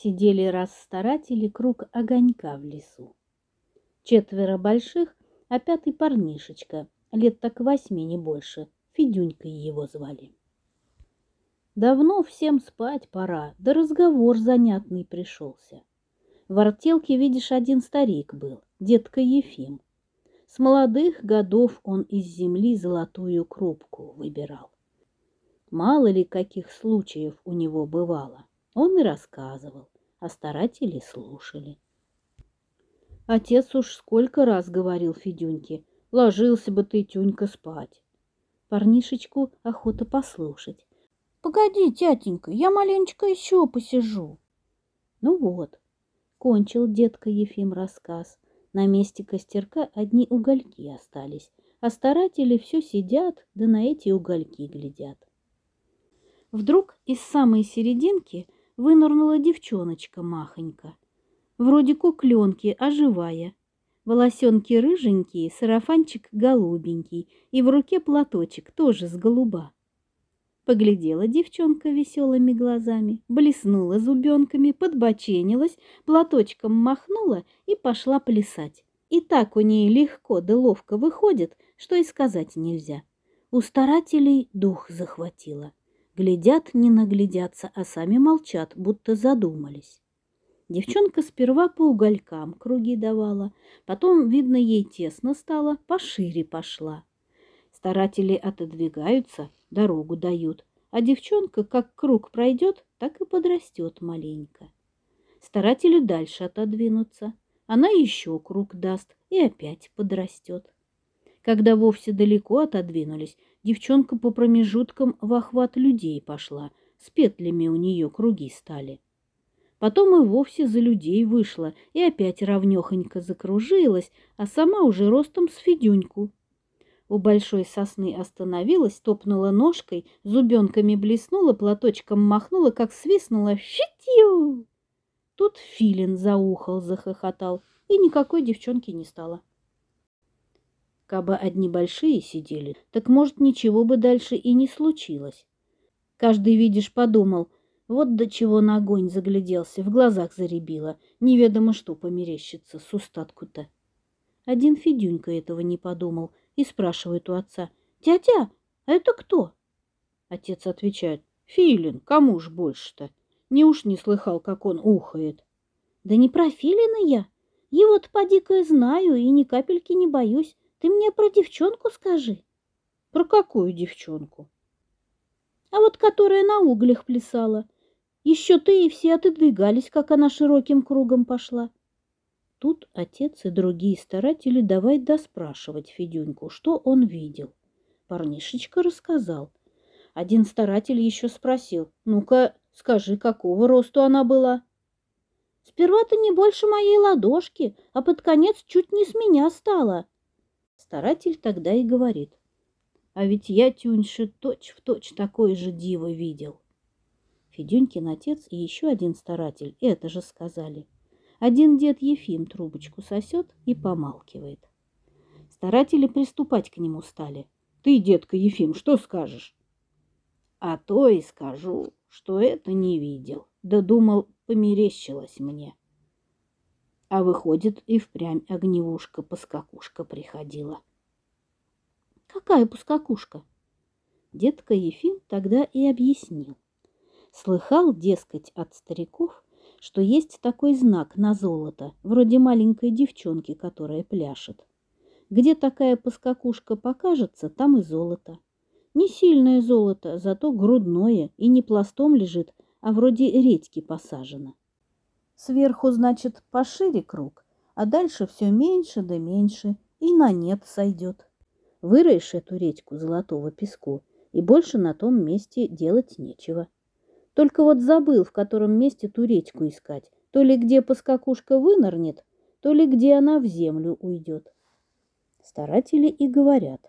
сидели расстаратели круг огонька в лесу. Четверо больших, а пятый парнишечка, лет так восьми не больше, Федюнькой его звали. Давно всем спать пора, да разговор занятный пришелся. В артелке, видишь, один старик был, детка Ефим. С молодых годов он из земли золотую крупку выбирал. Мало ли каких случаев у него бывало, он и рассказывал а старатели слушали. Отец уж сколько раз говорил Федюньке, ложился бы ты, Тюнька, спать. Парнишечку охота послушать. Погоди, тятенька, я маленечко еще посижу. Ну вот, кончил детка Ефим рассказ. На месте костерка одни угольки остались, а старатели все сидят, да на эти угольки глядят. Вдруг из самой серединки – вынырнула девчоночка махонька. Вроде кукленки, а живая. Волосенки рыженькие, сарафанчик голубенький и в руке платочек, тоже с голуба. Поглядела девчонка веселыми глазами, блеснула зубенками, подбоченилась, платочком махнула и пошла плясать. И так у ней легко да ловко выходит, что и сказать нельзя. У старателей дух захватило. Глядят, не наглядятся, а сами молчат, будто задумались. Девчонка сперва по уголькам круги давала, потом, видно, ей тесно стало, пошире пошла. Старатели отодвигаются, дорогу дают, а девчонка, как круг пройдет, так и подрастет маленько. Старатели дальше отодвинутся, она еще круг даст и опять подрастет. Когда вовсе далеко отодвинулись, девчонка по промежуткам в охват людей пошла, с петлями у нее круги стали. Потом и вовсе за людей вышла и опять равнёхонько закружилась, а сама уже ростом с Федюньку. У большой сосны остановилась, топнула ножкой, зубенками блеснула, платочком махнула, как свистнула «Щитью!». Тут филин заухал, захохотал, и никакой девчонки не стало. Кабы одни большие сидели, так, может, ничего бы дальше и не случилось. Каждый, видишь, подумал, вот до чего на огонь загляделся, в глазах заребило, неведомо что померещится с устатку-то. Один Федюнька этого не подумал и спрашивает у отца, «Тятя, а это кто?» Отец отвечает, «Филин, кому ж больше-то? Не уж не слыхал, как он ухает». «Да не про Филина я. Его-то поди-ка знаю и ни капельки не боюсь. Ты мне про девчонку скажи. Про какую девчонку? А вот которая на углях плясала. Еще ты и все отодвигались, как она широким кругом пошла. Тут отец и другие старатели давай доспрашивать Федюньку, что он видел. Парнишечка рассказал. Один старатель еще спросил, ну-ка, скажи, какого росту она была? Сперва-то не больше моей ладошки, а под конец чуть не с меня стала, Старатель тогда и говорит. А ведь я Тюньши точь-в-точь такой же диво видел. Федюнькин отец и еще один старатель это же сказали. Один дед Ефим трубочку сосет и помалкивает. Старатели приступать к нему стали. Ты, детка Ефим, что скажешь? А то и скажу, что это не видел. Да думал, померещилось мне. А выходит, и впрямь огневушка-поскакушка приходила. Какая пускакушка? Детка Ефим тогда и объяснил. Слыхал, дескать, от стариков, что есть такой знак на золото, вроде маленькой девчонки, которая пляшет. Где такая поскакушка покажется, там и золото. Не сильное золото, зато грудное и не пластом лежит, а вроде редьки посажено. Сверху, значит, пошире круг, а дальше все меньше да меньше, и на нет сойдет. Выроешь эту редьку золотого песку, и больше на том месте делать нечего. Только вот забыл, в котором месте ту редьку искать, то ли где поскакушка вынырнет, то ли где она в землю уйдет. Старатели и говорят.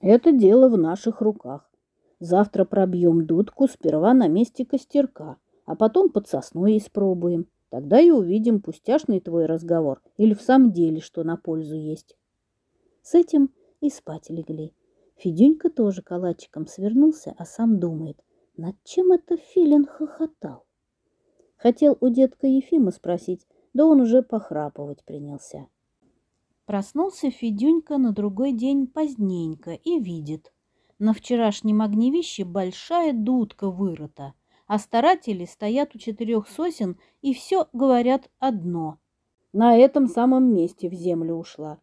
Это дело в наших руках. Завтра пробьем дудку сперва на месте костерка, а потом под сосной испробуем. Тогда и увидим, пустяшный твой разговор или в самом деле, что на пользу есть. С этим и спать легли. Федюнька тоже калачиком свернулся, а сам думает, над чем это Филин хохотал. Хотел у детка Ефима спросить, да он уже похрапывать принялся. Проснулся Федюнька на другой день поздненько и видит. На вчерашнем огневище большая дудка вырыта — а старатели стоят у четырех сосен и все говорят одно. На этом самом месте в землю ушла.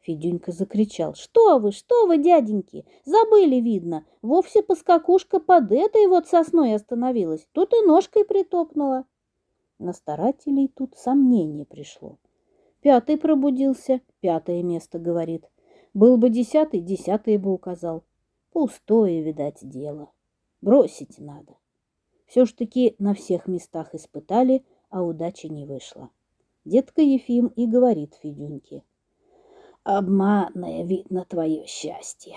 Федюнька закричал. «Что вы, что вы, дяденьки? Забыли, видно. Вовсе поскакушка под этой вот сосной остановилась. Тут и ножкой притопнула». На старателей тут сомнение пришло. Пятый пробудился, пятое место говорит. Был бы десятый, десятый бы указал. Пустое, видать, дело. Бросить надо. Все ж таки на всех местах испытали, а удачи не вышло. Детка Ефим и говорит Федюньке. «Обманное видно твое счастье».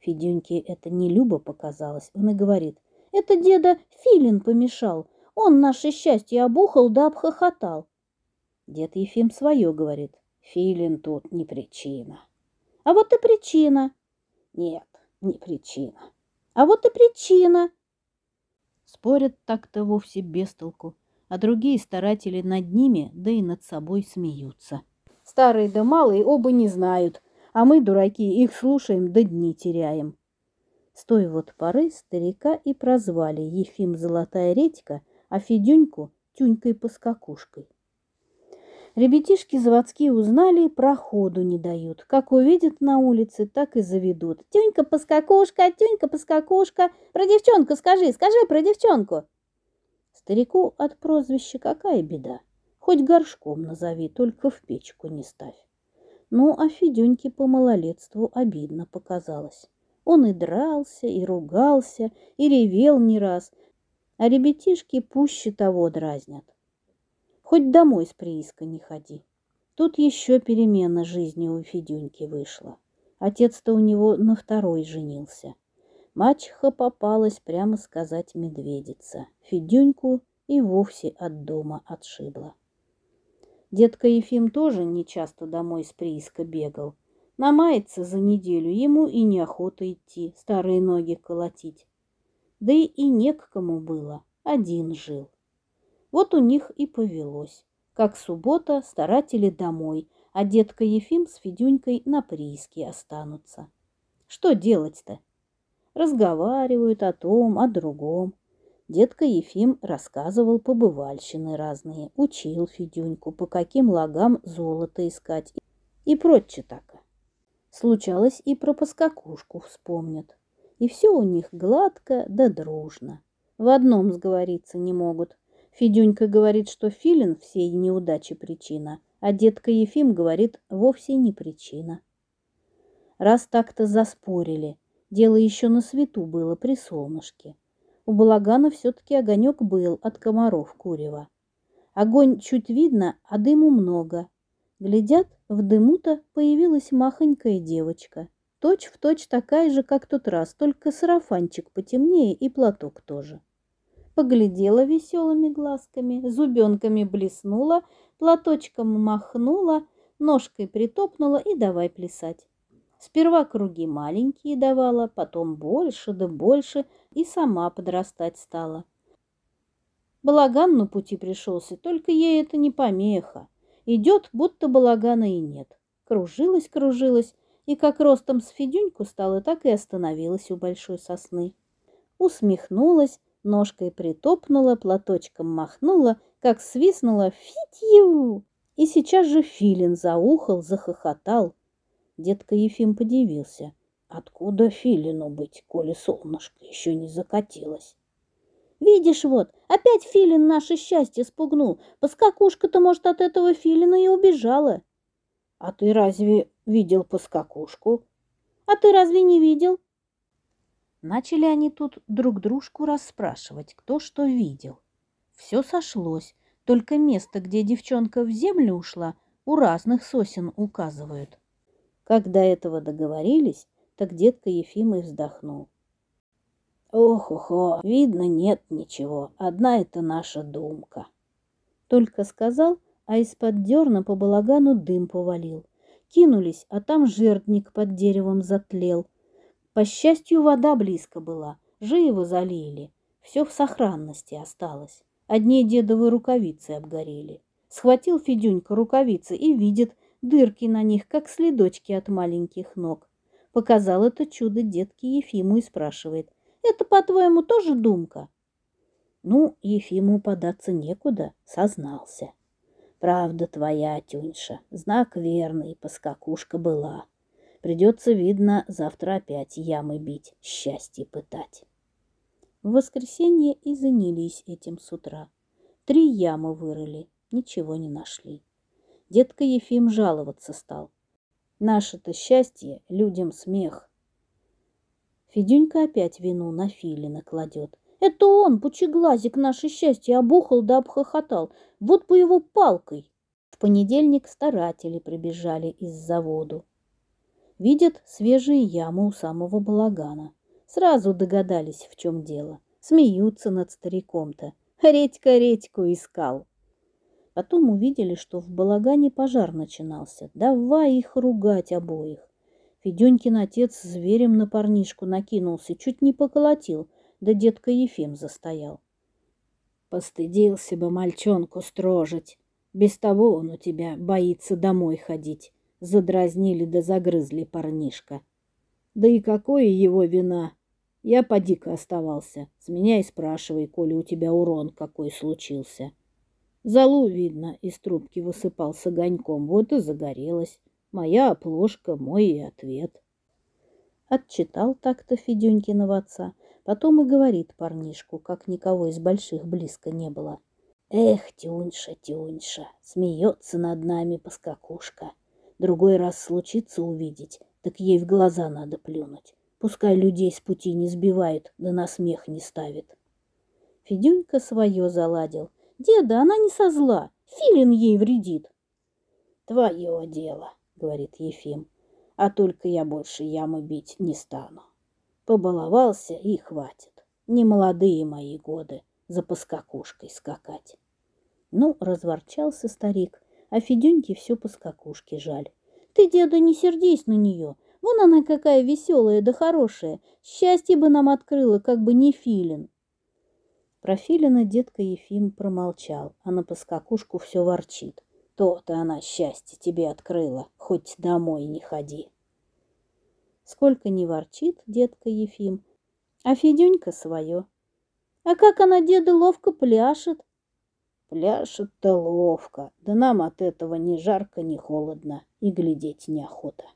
Федюньке это не Люба показалось, он и говорит. «Это деда Филин помешал, он наше счастье обухал да обхохотал». Дед Ефим свое говорит. «Филин тут не причина». «А вот и причина». «Нет, не причина». «А вот и причина». Спорят так-то вовсе без толку, а другие старатели над ними, да и над собой смеются. Старые да малые оба не знают, а мы, дураки, их слушаем да дни теряем. С той вот поры старика и прозвали Ефим Золотая Редька, а Федюньку Тюнькой-поскакушкой. Ребятишки заводские узнали, проходу не дают. Как увидят на улице, так и заведут. Тёнька-поскакушка, тёнька-поскакушка. Про девчонку скажи, скажи про девчонку. Старику от прозвища какая беда. Хоть горшком назови, только в печку не ставь. Ну, а Федюньке по малолетству обидно показалось. Он и дрался, и ругался, и ревел не раз, а ребятишки пуще того дразнят. Хоть домой с прииска не ходи. Тут еще перемена жизни у Федюньки вышла. Отец-то у него на второй женился. Мачеха попалась, прямо сказать, медведица. Федюньку и вовсе от дома отшибла. Детка Ефим тоже нечасто домой с прииска бегал. Намается за неделю, ему и неохота идти, старые ноги колотить. Да и, и не к кому было, один жил. Вот у них и повелось. Как суббота, старатели домой, а детка Ефим с Федюнькой на прииске останутся. Что делать-то? Разговаривают о том, о другом. Детка Ефим рассказывал побывальщины разные, учил Федюньку, по каким лагам золото искать и прочее так. Случалось и про поскакушку вспомнят. И все у них гладко да дружно. В одном сговориться не могут. Федюнька говорит, что Филин всей неудачи причина, а детка Ефим говорит, вовсе не причина. Раз так-то заспорили, дело еще на свету было при солнышке. У балагана все-таки огонек был от комаров курева. Огонь чуть видно, а дыму много. Глядят, в дыму-то появилась махонькая девочка. Точь в точь такая же, как тот раз, только сарафанчик потемнее и платок тоже поглядела веселыми глазками, зубенками блеснула, платочком махнула, ножкой притопнула и давай плясать. Сперва круги маленькие давала, потом больше да больше, и сама подрастать стала. Балаган на пути пришелся, только ей это не помеха. Идет, будто балагана и нет. Кружилась, кружилась, и как ростом с Федюньку стала, так и остановилась у большой сосны. Усмехнулась, ножкой притопнула, платочком махнула, как свистнула «Фитью!» И сейчас же филин заухал, захохотал. Детка Ефим подивился. Откуда филину быть, коли солнышко еще не закатилось? Видишь, вот, опять филин наше счастье спугнул. Поскакушка-то, может, от этого филина и убежала. А ты разве видел поскакушку? А ты разве не видел? Начали они тут друг дружку расспрашивать, кто что видел. Все сошлось, только место, где девчонка в землю ушла, у разных сосен указывают. Когда этого договорились, так детка и вздохнул. «Ох-охо, видно, нет ничего, одна это наша думка». Только сказал, а из-под дерна по балагану дым повалил. Кинулись, а там жертник под деревом затлел – по счастью, вода близко была, живо залили. Все в сохранности осталось. Одни дедовы рукавицы обгорели. Схватил Федюнька рукавицы и видит дырки на них, как следочки от маленьких ног. Показал это чудо детке Ефиму и спрашивает. «Это, по-твоему, тоже думка?» Ну, Ефиму податься некуда, сознался. «Правда твоя, Тюньша, знак верный, поскакушка была», Придется, видно, завтра опять ямы бить, счастье пытать. В воскресенье и занялись этим с утра. Три ямы вырыли, ничего не нашли. Детка Ефим жаловаться стал. Наше-то счастье людям смех. Федюнька опять вину на Филина кладет. Это он, пучеглазик, наше счастье обухал да обхохотал. Вот по его палкой. В понедельник старатели прибежали из заводу. Видят свежие ямы у самого балагана. Сразу догадались, в чем дело. Смеются над стариком-то. Редька редьку искал. Потом увидели, что в балагане пожар начинался. Давай их ругать обоих. Феденькин отец зверем на парнишку накинулся, чуть не поколотил, да детка Ефим застоял. Постыдился бы мальчонку строжить. Без того он у тебя боится домой ходить задразнили да загрызли парнишка. Да и какое его вина? Я поди-ка оставался. С меня и спрашивай, коли у тебя урон какой случился. Залу, видно, из трубки высыпал с огоньком, вот и загорелась. Моя оплошка, мой и ответ. Отчитал так-то Федюнькиного отца, потом и говорит парнишку, как никого из больших близко не было. Эх, Тюньша, Тюньша, смеется над нами поскакушка. Другой раз случится увидеть, так ей в глаза надо плюнуть. Пускай людей с пути не сбивает, да на смех не ставит. Федюнька свое заладил. Деда, она не со зла, филин ей вредит. Твое дело, говорит Ефим, а только я больше ямы бить не стану. Побаловался и хватит. Не молодые мои годы за поскакушкой скакать. Ну, разворчался старик а Федюньке все по скакушке жаль. «Ты, деда, не сердись на нее. Вон она какая веселая да хорошая. Счастье бы нам открыло, как бы не филин». Про филина детка Ефим промолчал, а на поскакушку все ворчит. То-то она счастье тебе открыла, хоть домой не ходи. Сколько не ворчит детка Ефим, а Федюнька свое. А как она деда ловко пляшет, Пляшет-то ловко, да нам от этого ни жарко, ни холодно, и глядеть неохота.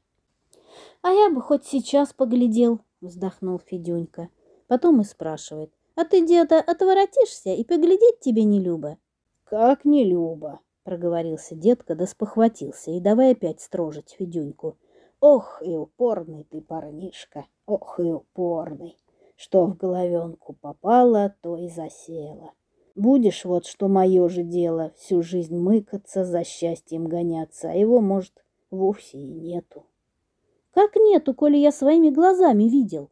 — А я бы хоть сейчас поглядел, — вздохнул Федюнька. Потом и спрашивает. — А ты, деда, отворотишься и поглядеть тебе не любо? — Как не любо, — проговорился детка, да спохватился, и давай опять строжить Федюньку. — Ох и упорный ты, парнишка, ох и упорный! Что в головенку попало, то и засело. — Будешь, вот что мое же дело, всю жизнь мыкаться, за счастьем гоняться, а его, может, вовсе и нету. Как нету, коли я своими глазами видел?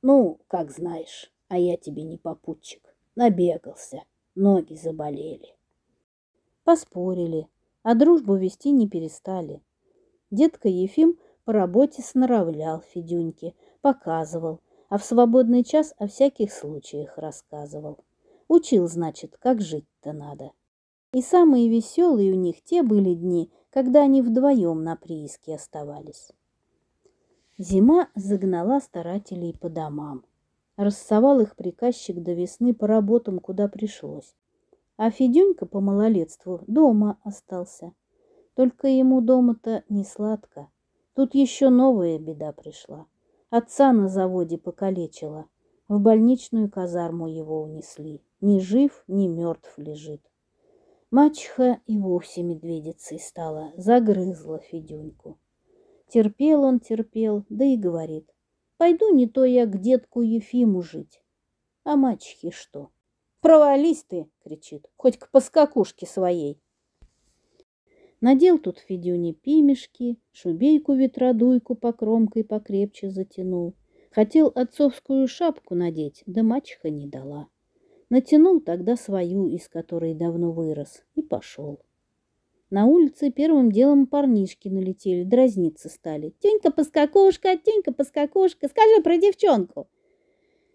Ну, как знаешь, а я тебе не попутчик. Набегался, ноги заболели. Поспорили, а дружбу вести не перестали. Детка Ефим по работе сноравлял Федюньке, показывал, а в свободный час о всяких случаях рассказывал. Учил, значит, как жить-то надо. И самые веселые у них те были дни, когда они вдвоем на прииске оставались. Зима загнала старателей по домам. Рассовал их приказчик до весны по работам, куда пришлось. А Федюнька по малолетству дома остался. Только ему дома-то не сладко. Тут еще новая беда пришла. Отца на заводе покалечила. В больничную казарму его унесли ни жив, ни мертв лежит. Мачеха и вовсе медведицей стала, загрызла Федюньку. Терпел он, терпел, да и говорит, пойду не то я к детку Ефиму жить. А мачехе что? «Провались ты!» — кричит, хоть к поскакушке своей. Надел тут Федюни пимешки, шубейку-ветродуйку по кромкой покрепче затянул. Хотел отцовскую шапку надеть, да мачеха не дала. Натянул тогда свою, из которой давно вырос, и пошел. На улице первым делом парнишки налетели, дразниться стали. «Тенька-поскакушка, тенька-поскакушка, скажи про девчонку!»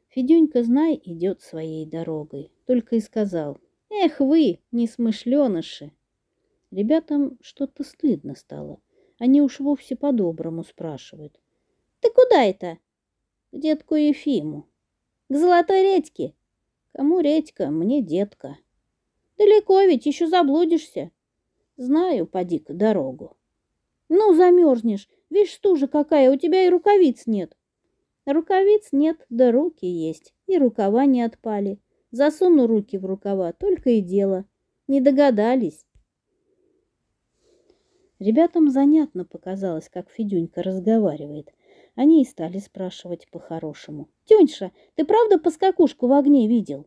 Федюнька, знай, идет своей дорогой. Только и сказал, «Эх вы, несмышленыши!» Ребятам что-то стыдно стало. Они уж вовсе по-доброму спрашивают. «Ты куда это?» «К детку Ефиму». «К золотой редьке?» Кому редька, мне детка. Далеко ведь, еще заблудишься. Знаю, поди-ка, дорогу. Ну, замерзнешь. Видишь, стужа какая, у тебя и рукавиц нет. Рукавиц нет, да руки есть, и рукава не отпали. Засуну руки в рукава, только и дело. Не догадались. Ребятам занятно показалось, как Федюнька разговаривает – они и стали спрашивать по-хорошему. Тюньша, ты правда поскакушку в огне видел?»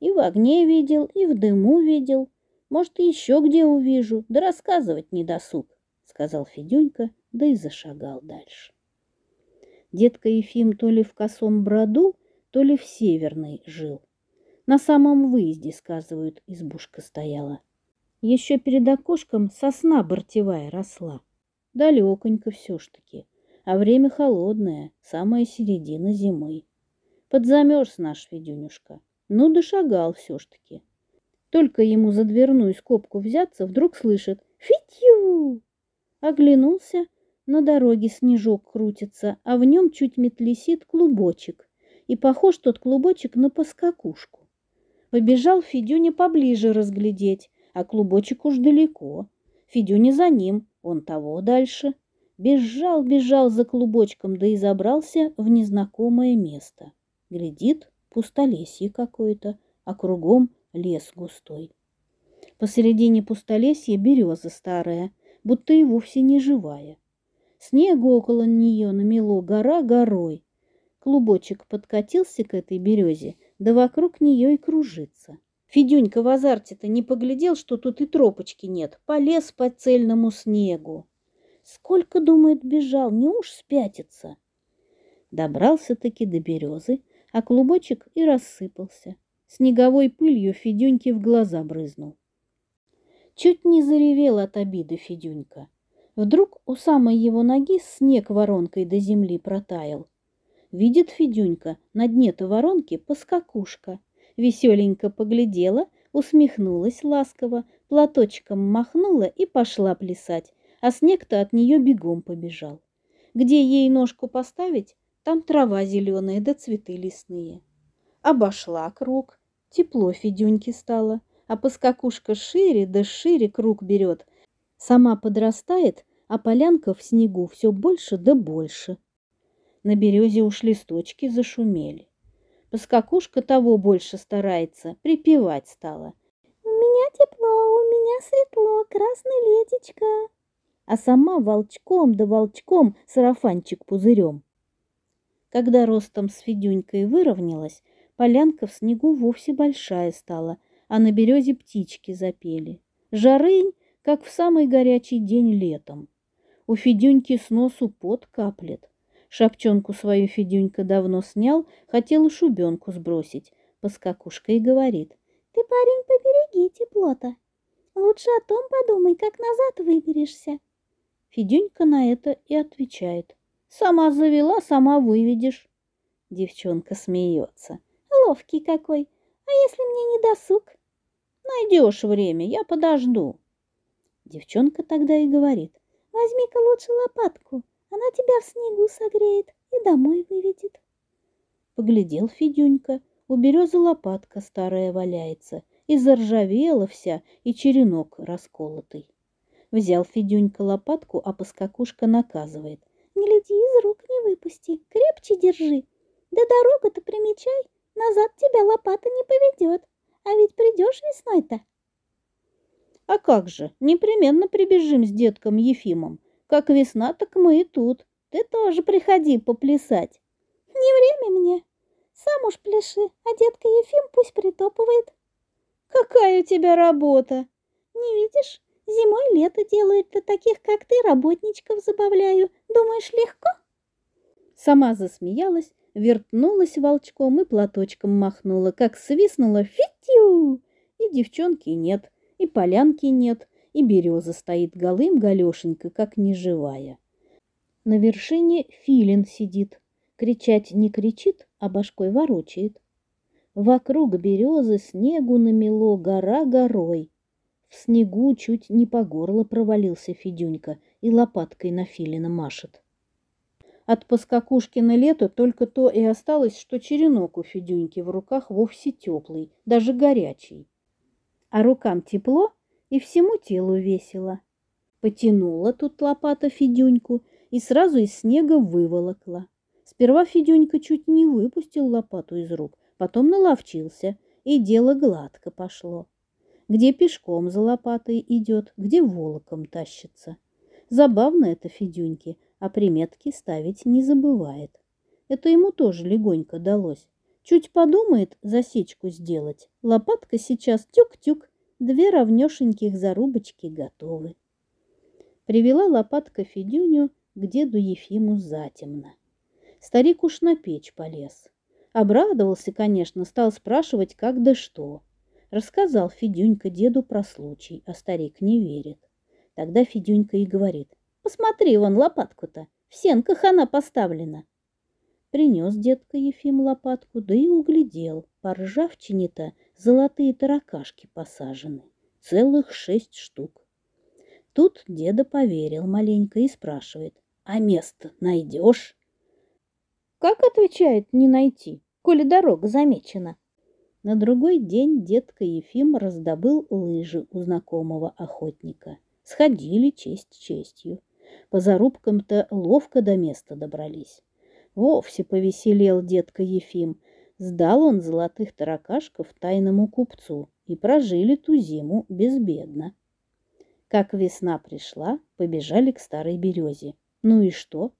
«И в огне видел, и в дыму видел. Может, еще где увижу, да рассказывать не досуг», — сказал Федюнька, да и зашагал дальше. Детка Ефим то ли в косом броду, то ли в северной жил. На самом выезде, сказывают, избушка стояла. Еще перед окошком сосна бортевая росла. Далеконько все ж таки. А время холодное, самая середина зимы. Подзамерз наш Федюнюшка. Ну, дошагал все ж таки. Только ему за дверную скобку взяться, вдруг слышит «Фитью!» Оглянулся, на дороге снежок крутится, а в нем чуть метлесит клубочек. И похож тот клубочек на поскакушку. Побежал Федюня поближе разглядеть, а клубочек уж далеко. Федюня за ним, он того дальше. Бежал-бежал за клубочком, да и забрался в незнакомое место. Глядит, пустолесье какое-то, а кругом лес густой. Посередине пустолесья береза старая, будто и вовсе не живая. Снегу около нее намело гора горой. Клубочек подкатился к этой березе, да вокруг нее и кружится. Федюнька в азарте-то не поглядел, что тут и тропочки нет, полез по цельному снегу. Сколько, думает, бежал, не уж спятится. Добрался-таки до березы, а клубочек и рассыпался. Снеговой пылью Федюньке в глаза брызнул. Чуть не заревел от обиды Федюнька. Вдруг у самой его ноги снег воронкой до земли протаял. Видит Федюнька, на дне-то воронки поскакушка. Веселенько поглядела, усмехнулась ласково, платочком махнула и пошла плясать а снег-то от нее бегом побежал. Где ей ножку поставить, там трава зеленая да цветы лесные. Обошла круг, тепло Федюньке стало, а поскакушка шире да шире круг берет. Сама подрастает, а полянка в снегу все больше да больше. На березе уж листочки зашумели. Поскакушка того больше старается, припевать стала. «У меня тепло, у меня светло, красная летечка!» а сама волчком да волчком сарафанчик пузырем. Когда ростом с Федюнькой выровнялась, полянка в снегу вовсе большая стала, а на березе птички запели. Жарынь, как в самый горячий день летом. У Федюньки с носу пот каплет. Шапчонку свою Федюнька давно снял, хотел и шубенку сбросить. Поскакушка и говорит. «Ты, парень, побереги тепло-то. Лучше о том подумай, как назад выберешься. Федюнька на это и отвечает. «Сама завела, сама выведешь». Девчонка смеется. «Ловкий какой! А если мне не досуг?» «Найдешь время, я подожду». Девчонка тогда и говорит. «Возьми-ка лучше лопатку, она тебя в снегу согреет и домой выведет». Поглядел Федюнька. У березы лопатка старая валяется, и заржавела вся, и черенок расколотый. Взял Федюнька лопатку, а поскакушка наказывает. «Гляди, из рук не выпусти, крепче держи. Да дорогу-то примечай, назад тебя лопата не поведет. А ведь придешь весной-то?» «А как же, непременно прибежим с детком Ефимом. Как весна, так мы и тут. Ты тоже приходи поплясать». «Не время мне. Сам уж пляши, а детка Ефим пусть притопывает». «Какая у тебя работа?» «Не видишь? Зимой лето делают для таких, как ты, работничков забавляю. Думаешь, легко?» Сама засмеялась, вертнулась волчком и платочком махнула, как свистнула «фитю!» И девчонки нет, и полянки нет, и береза стоит голым галешенька, как неживая. На вершине филин сидит, кричать не кричит, а башкой ворочает. Вокруг березы снегу намело гора горой, в снегу чуть не по горло провалился Федюнька и лопаткой на Филина машет. От поскакушки на лета только то и осталось, что черенок у Федюньки в руках вовсе теплый, даже горячий. А рукам тепло и всему телу весело. Потянула тут лопата Федюньку и сразу из снега выволокла. Сперва Федюнька чуть не выпустил лопату из рук, потом наловчился, и дело гладко пошло где пешком за лопатой идет, где волоком тащится. Забавно это Федюньке, а приметки ставить не забывает. Это ему тоже легонько далось. Чуть подумает засечку сделать. Лопатка сейчас тюк-тюк, две равнёшеньких зарубочки готовы. Привела лопатка Федюню к деду Ефиму затемно. Старик уж на печь полез. Обрадовался, конечно, стал спрашивать, как да что. Рассказал Федюнька деду про случай, а старик не верит. Тогда Федюнька и говорит, «Посмотри вон лопатку-то, в сенках она поставлена». Принес детка Ефим лопатку, да и углядел, по ржавчине-то золотые таракашки посажены, целых шесть штук. Тут деда поверил маленько и спрашивает, «А место найдешь?» «Как, — отвечает, — не найти, коли дорога замечена?» На другой день детка Ефим раздобыл лыжи у знакомого охотника. Сходили честь честью. По зарубкам-то ловко до места добрались. Вовсе повеселел детка Ефим. Сдал он золотых таракашков тайному купцу, и прожили ту зиму безбедно. Как весна пришла, побежали к старой березе. Ну и что?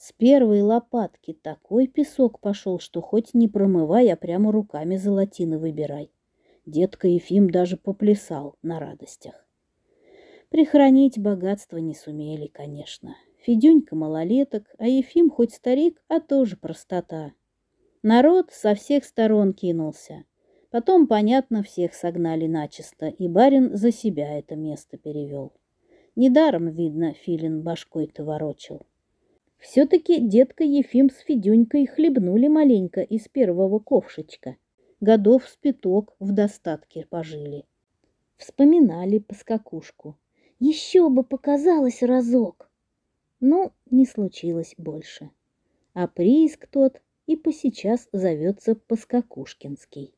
С первой лопатки такой песок пошел, что хоть не промывай, а прямо руками золотины выбирай. Детка Ефим даже поплясал на радостях. Прихранить богатство не сумели, конечно. Федюнька малолеток, а Ефим хоть старик, а тоже простота. Народ со всех сторон кинулся. Потом, понятно, всех согнали начисто, и барин за себя это место перевел. Недаром, видно, филин башкой-то ворочил. Все-таки детка Ефим с Федюнькой хлебнули маленько из первого ковшечка. Годов с пяток в достатке пожили. Вспоминали поскакушку. Еще бы показалось разок. Но не случилось больше. А прииск тот и посейчас зовется Поскакушкинский.